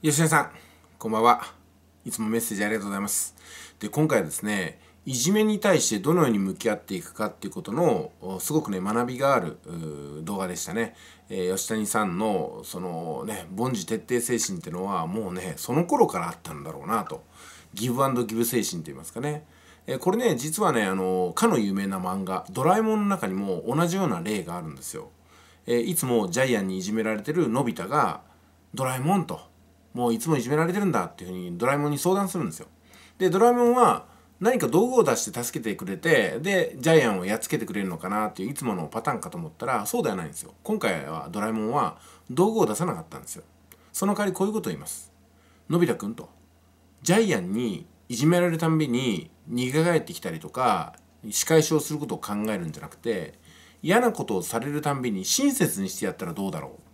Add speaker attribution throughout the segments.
Speaker 1: 吉田さん、こんばんは。いつもメッセージありがとうございます。で、今回はですね、いじめに対してどのように向き合っていくかっていうことの、すごくね、学びがある動画でしたね。えー、吉谷さんの、そのね、凡事徹底精神っていうのは、もうね、その頃からあったんだろうなと。ギブアンドギブ精神と言いますかね。えー、これね、実はね、あの、かの有名な漫画、ドラえもんの中にも同じような例があるんですよ。えー、いつもジャイアンにいじめられてるのび太が、ドラえもんと。もういつもいじめられてるんだっていうふうにドラえもんに相談するんですよ。でドラえもんは何か道具を出して助けてくれてでジャイアンをやっつけてくれるのかなっていういつものパターンかと思ったらそうではないんですよ。今回はドラえもんは道具を出さなかったんですよ。その代わりこういうことを言います。のび太くんとジャイアンにいじめられるたんびに逃げ返ってきたりとか仕返しをすることを考えるんじゃなくて嫌なことをされるたんびに親切にしてやったらどうだろう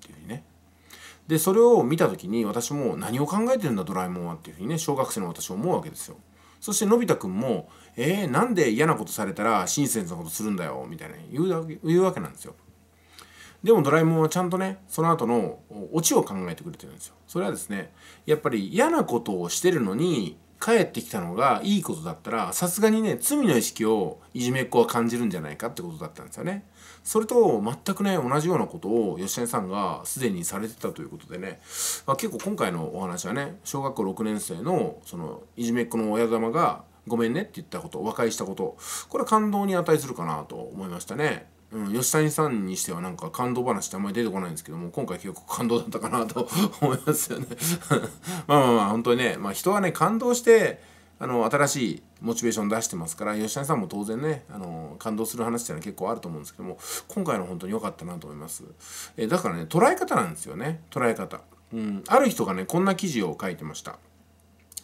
Speaker 1: でそれを見た時に私も何を考えてるんだドラえもんはっていうふうにね小学生の私は思うわけですよそしてのび太くんも「えー、なんで嫌なことされたら親切なことするんだよ」みたいな言う言うわけなんですよでもドラえもんはちゃんとねその後のオチを考えてくれてるんですよそれはですねやっぱり嫌なことをしてるのに帰ってきたのがいいことだったらさすがにね罪の意識をいじめっ子は感じるんじゃないかってことだったんですよね。それと全くね同じようなことを吉田さんがすでにされてたということでね、まあ、結構今回のお話はね小学校6年生のそのいじめっ子の親玉が「ごめんね」って言ったこと和解したことこれは感動に値するかなと思いましたね。うん、吉谷さんにしてはなんか感動話ってあんまり出てこないんですけども今回結構感動だったかなと 思いますよね まあまあまあ本当にね、まあ、人はね感動してあの新しいモチベーション出してますから吉谷さんも当然ねあの感動する話っていうのは結構あると思うんですけども今回の本当に良かったなと思います、えだからね捉え方なんですよね捉え方、うん、ある人がねこんな記事を書いてました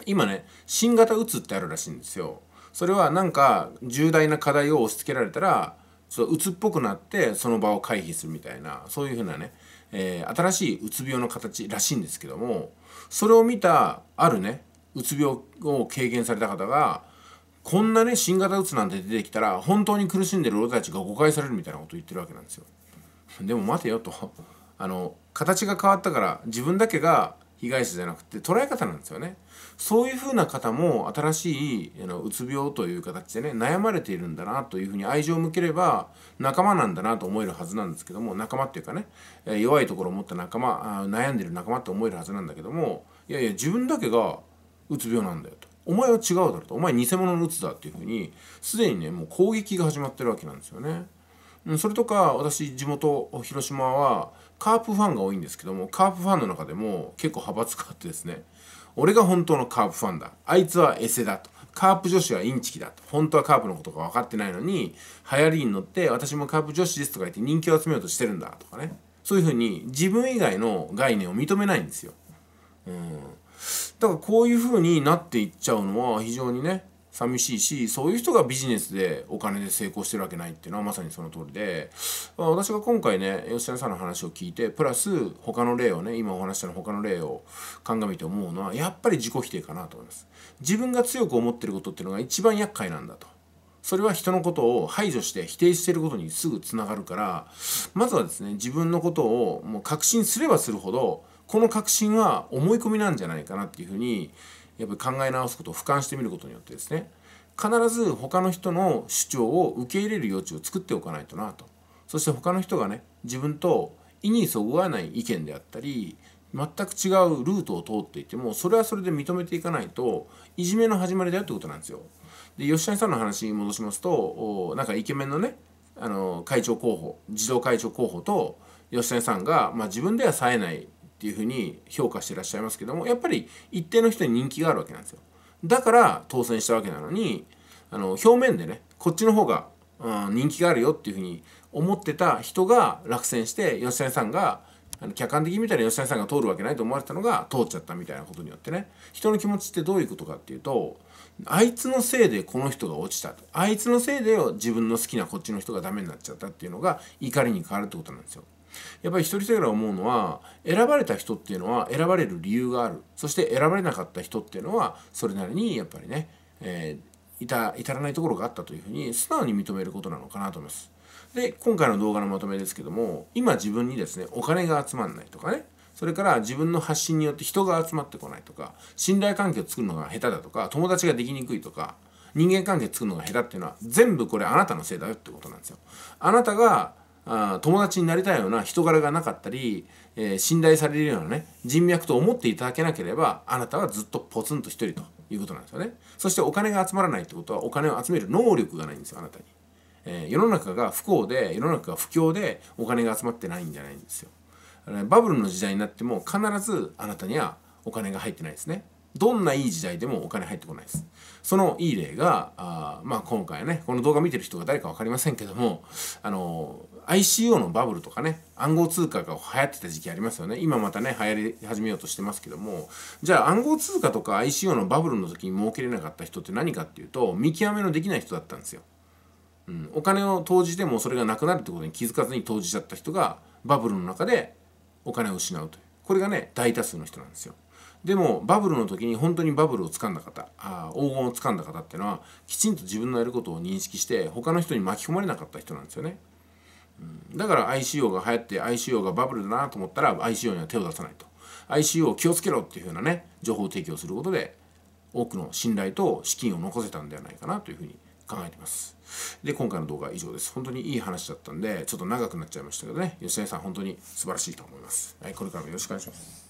Speaker 1: 今ね新型うつってあるらしいんですよそれはなんか重大な課題を押し付けられたらそう鬱っぽくなってその場を回避するみたいなそういうふうなね、えー、新しいうつ病の形らしいんですけどもそれを見たあるねうつ病を経験された方がこんなね新型うつなんて出てきたら本当に苦しんでる俺たちが誤解されるみたいなことを言ってるわけなんですよ。でも待てよとあの形が変わったから自分だけが被害者じゃなくて捉え方なんですよねそういうふうな方も新しいあのうつ病という形でね悩まれているんだなというふうに愛情を向ければ仲間なんだなと思えるはずなんですけども仲間っていうかね弱いところを持った仲間悩んでる仲間って思えるはずなんだけどもいやいや自分だけがうつ病なんだよと。お前は違うだろとお前偽物のうつだっていうふうにすでにねもう攻撃が始まってるわけなんですよね。それとか私地元広島はカープファンが多いんですけども、カープファンの中でも結構派閥があってですね、俺が本当のカープファンだ。あいつはエセだと。カープ女子はインチキだと。本当はカープのことが分かってないのに、流行りに乗って、私もカープ女子ですとか言って人気を集めようとしてるんだとかね。そういうふうに自分以外の概念を認めないんですよ。うん。だからこういうふうになっていっちゃうのは非常にね、寂しいしそういう人がビジネスでお金で成功してるわけないっていうのはまさにその通りで私が今回ね吉田さんの話を聞いてプラス他の例をね今お話したの他の例を鑑みて思うのはやっぱり自己否定かなと思います自分が強く思ってることっていうのが一番厄介なんだとそれは人のことを排除して否定してることにすぐつながるからまずはですね自分のことをもう確信すればするほどこの確信は思い込みなんじゃないかなっていうふうにやっぱり考え直すことを俯瞰してみることによってですね必ず他の人の主張を受け入れる余地を作っておかないとなとそして他の人がね自分と意にそぐわない意見であったり全く違うルートを通っていてもそれはそれで認めていかないといじめの始まりだよってことなんですよ。で吉谷さんの話に戻しますとなんかイケメンのねあの会長候補児童会長候補と吉谷さんが、まあ、自分では冴えないっていうふうに評価してらっしゃいますけどもやっぱり一定の人に人気があるわけなんですよだから当選したわけなのにあの表面でねこっちの方が、うん、人気があるよっていうふうに思ってた人が落選して吉谷さんが客観的に見たら吉谷さんが通るわけないと思われたのが通っちゃったみたいなことによってね人の気持ちってどういうことかっていうとあいつのせいでこの人が落ちたあいつのせいで自分の好きなこっちの人がダメになっちゃったっていうのが怒りに変わるってことなんですよ。やっぱり一人一人が思うのは選ばれた人っていうのは選ばれる理由があるそして選ばれなかった人っていうのはそれなりにやっぱりね、えー、いた至らないところがあったというふうに素直に認めることなのかなと思います。で今回の動画のまとめですけども今自分にですねお金が集まんないとかねそれから自分の発信によって人が集まってこないとか信頼関係を作るのが下手だとか友達ができにくいとか人間関係作るのが下手っていうのは全部これあなたのせいだよってことなんですよ。あなたがあ友達になりたいような人柄がなかったり、えー、信頼されるようなね人脈と思っていただけなければあなたはずっとポツンと一人ということなんですよねそしてお金が集まらないってことはお金を集める能力がないんですよあなたに、えー、世の中が不幸で世の中が不況でお金が集まってないんじゃないんですよバブルの時代になっても必ずあなたにはお金が入ってないですねどんないい時代でもお金入ってこないです。そのいい例が、あまあ今回ね、この動画見てる人が誰か分かりませんけども、あのー、ICO のバブルとかね、暗号通貨が流行ってた時期ありますよね。今またね、流行り始めようとしてますけども、じゃあ暗号通貨とか ICO のバブルの時に儲けれなかった人って何かっていうと、見極めのできない人だったんですよ。うん、お金を投じてもそれがなくなるってことに気づかずに投じちゃった人がバブルの中でお金を失うというこれがね大多数の人なんですよ。でもバブルの時に本当にバブルをつかんだ方あ黄金をつかんだ方っていうのはきちんと自分のやることを認識して他の人に巻き込まれなかった人なんですよね。うん、だから ICO が流行って ICO がバブルだなと思ったら ICO には手を出さないと ICO を気をつけろっていうふうなね情報提供することで多くの信頼と資金を残せたんではないかなというふうに考えています。で、今回の動画は以上です。本当にいい話だったんで、ちょっと長くなっちゃいましたけどね、吉谷さん、本当に素晴らしいと思います。はい、これからもよろしくお願いします。